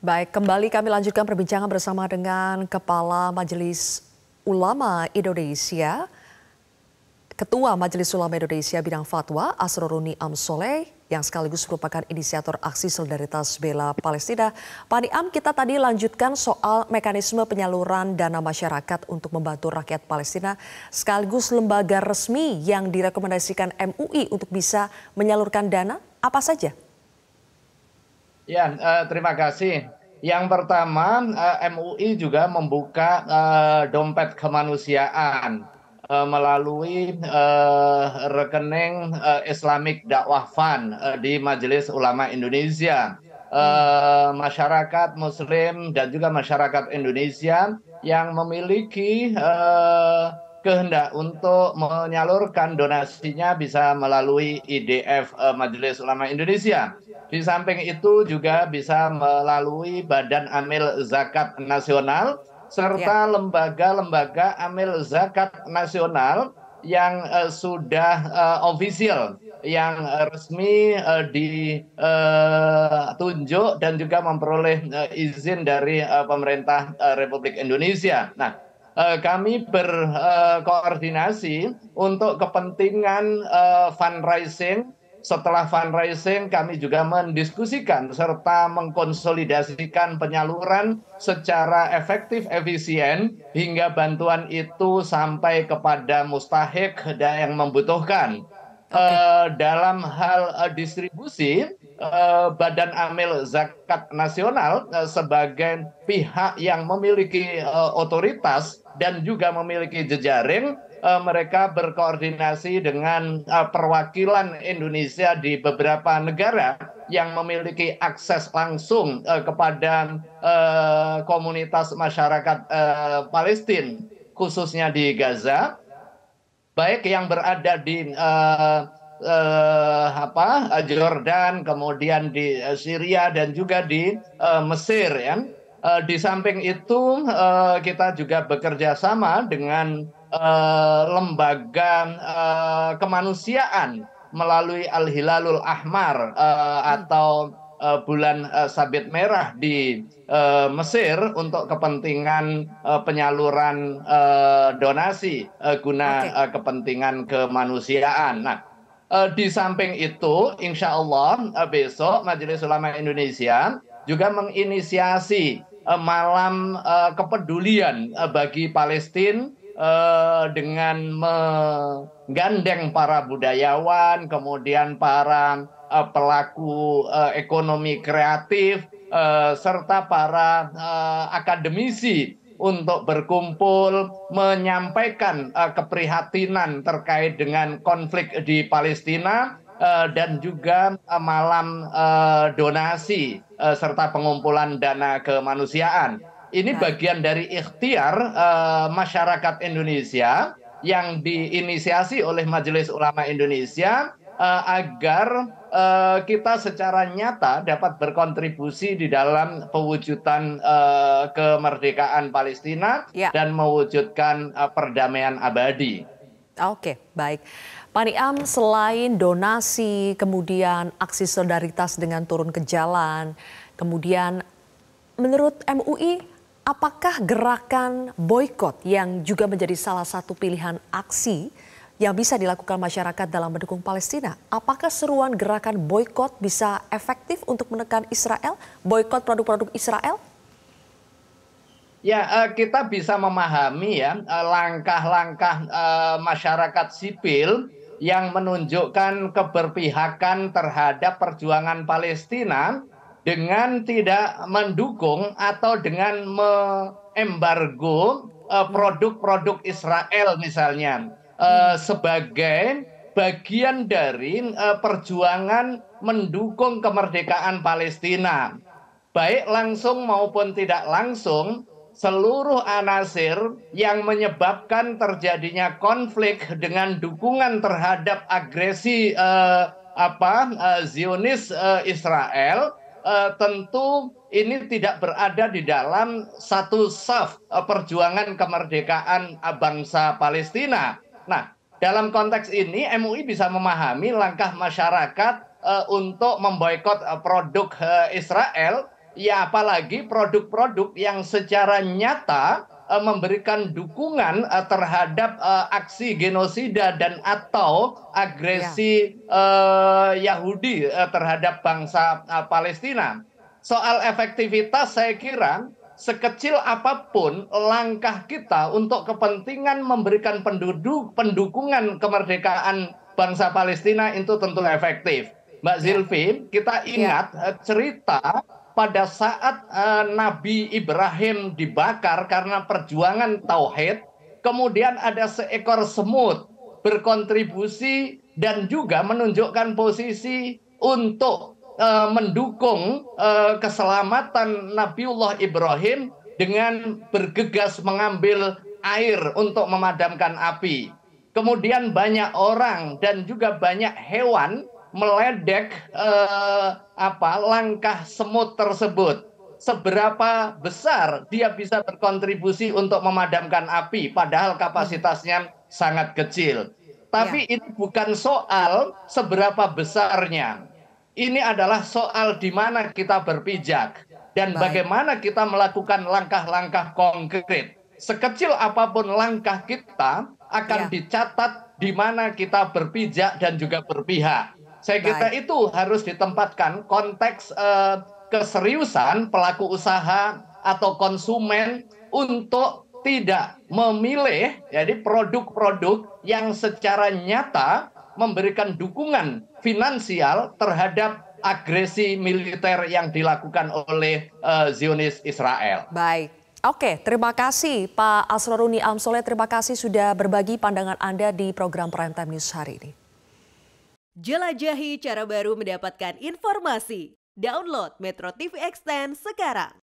Baik, kembali kami lanjutkan perbincangan bersama dengan Kepala Majelis Ulama Indonesia, Ketua Majelis Ulama Indonesia Bidang Fatwa Asroruni Soleh, yang sekaligus merupakan inisiator aksi solidaritas bela Palestina. Pak Niam, kita tadi lanjutkan soal mekanisme penyaluran dana masyarakat untuk membantu rakyat Palestina sekaligus lembaga resmi yang direkomendasikan MUI untuk bisa menyalurkan dana apa saja? Ya, uh, terima kasih. Yang pertama, uh, eh, MUI juga membuka uh, dompet kemanusiaan uh, melalui uh, rekening uh, Islamic Dakwah Fund uh, di Majelis Ulama Indonesia. Uh, masyarakat Muslim dan juga masyarakat Indonesia yang memiliki uh, kehendak untuk menyalurkan donasinya bisa melalui IDF eh, Majelis Ulama Indonesia. Di samping itu juga bisa melalui Badan Amil Zakat Nasional serta ya. lembaga-lembaga ya. amil zakat nasional yang uh, sudah uh, official, yang eh, resmi uh, ditunjuk dan juga memperoleh uh, izin dari uh, pemerintah uh, Republik Indonesia. Nah, Eh, kami berkoordinasi eh, untuk kepentingan eh, fundraising. Setelah fundraising, kami juga mendiskusikan serta mengkonsolidasikan penyaluran secara efektif, efisien, hingga bantuan itu sampai kepada mustahik dan yang membutuhkan. Okay. Dalam hal distribusi, Eh, Badan Amil Zakat Nasional eh, sebagai pihak yang memiliki eh, otoritas dan juga memiliki jejaring mereka berkoordinasi dengan perwakilan Indonesia di beberapa negara yang memiliki akses langsung kepada komunitas masyarakat Palestina khususnya di Gaza baik yang berada di eh, apa eh, Jordan, kemudian di eh, Syria dan juga di eh, Mesir ya. Eh, di samping itu eh, kita juga bekerja sama dengan eh, lembaga eh, kemanusiaan melalui Al Hilalul Ahmar eh, atau eh, bulan eh, sabit merah di eh, Mesir untuk kepentingan eh, penyaluran eh, donasi eh, guna okay. eh, kepentingan kemanusiaan. Nah, Uh, di samping itu, insya Allah uh, eh, besok Majelis Ulama Indonesia juga menginisiasi uh, malam uh, kepedulian uh, bagi Palestina uh, dengan menggandeng para budayawan, kemudian para pelaku uh, ekonomi kreatif, uh, serta para uh, akademisi untuk berkumpul menyampaikan uh, keprihatinan terkait dengan konflik di Palestina uh, dan juga uh, malam uh, donasi uh, serta pengumpulan dana kemanusiaan. Ini bagian dari ikhtiar uh, masyarakat Indonesia yang diinisiasi oleh Majelis Ulama Indonesia uh, agar uh, kita secara nyata dapat berkontribusi di dalam pewujudan uh, kemerdekaan Palestina ya. dan mewujudkan uh, perdamaian abadi. Oke, baik. Pak Niam, selain donasi, kemudian aksi solidaritas dengan turun ke jalan, kemudian menurut MUI, apakah gerakan boykot yang juga menjadi salah satu pilihan aksi yang bisa dilakukan masyarakat dalam mendukung Palestina? Apakah seruan gerakan boykot bisa efektif untuk menekan Israel, boykot produk-produk Israel? Ya, eh, kita bisa memahami ya eh, langkah-langkah eh, masyarakat sipil yang menunjukkan keberpihakan terhadap perjuangan Palestina dengan tidak mendukung atau dengan embargo produk-produk Israel misalnya. Eh, sebagai bagian dari uh, perjuangan mendukung kemerdekaan Palestina. Baik langsung maupun tidak langsung, seluruh anasir yang menyebabkan terjadinya konflik dengan dukungan terhadap agresi uh, apa uh, Zionis uh, Israel uh, tentu ini tidak berada di dalam satu saf uh, perjuangan kemerdekaan bangsa Palestina nah dalam konteks ini mui bisa memahami langkah masyarakat eh, untuk memboykot eh, produk eh, Israel ya apalagi produk-produk yang secara nyata memberikan dukungan terhadap aksi genosida dan atau agresi ya. Yahudi terhadap bangsa Palestina. Soal efektivitas saya kira sekecil apapun langkah kita untuk kepentingan memberikan penduduk pendukungan kemerdekaan bangsa Palestina itu tentu efektif. Mbak ya. Zilvi, kita ya. ingat eh, cerita pada saat uh, Nabi Ibrahim dibakar karena perjuangan tauhid, kemudian ada seekor semut berkontribusi dan juga menunjukkan posisi untuk Eh, mendukung uh, keselamatan Nabiullah Ibrahim dengan bergegas mengambil air untuk memadamkan api. Kemudian banyak orang dan juga banyak hewan meledek eh, apa langkah semut tersebut. Seberapa besar dia bisa berkontribusi untuk memadamkan api padahal kapasitasnya sangat kecil. Tapi ya. itu bukan soal seberapa besarnya ini adalah soal di mana kita berpijak dan Baik. bagaimana kita melakukan langkah-langkah konkret. Sekecil apapun langkah kita akan ya. dicatat di mana kita berpijak dan juga berpihak. Saya kira itu harus ditempatkan konteks eh, keseriusan pelaku usaha atau konsumen untuk tidak memilih jadi produk-produk yang secara nyata memberikan dukungan finansial terhadap agresi militer yang dilakukan oleh uh, Zionis Israel. Baik. Oke, terima kasih Pak Asroruni Amsoleh. Terima kasih sudah berbagi pandangan Anda di program Prime Time News hari ini. Jelajahi cara baru mendapatkan informasi. Download Metro TV Extend sekarang.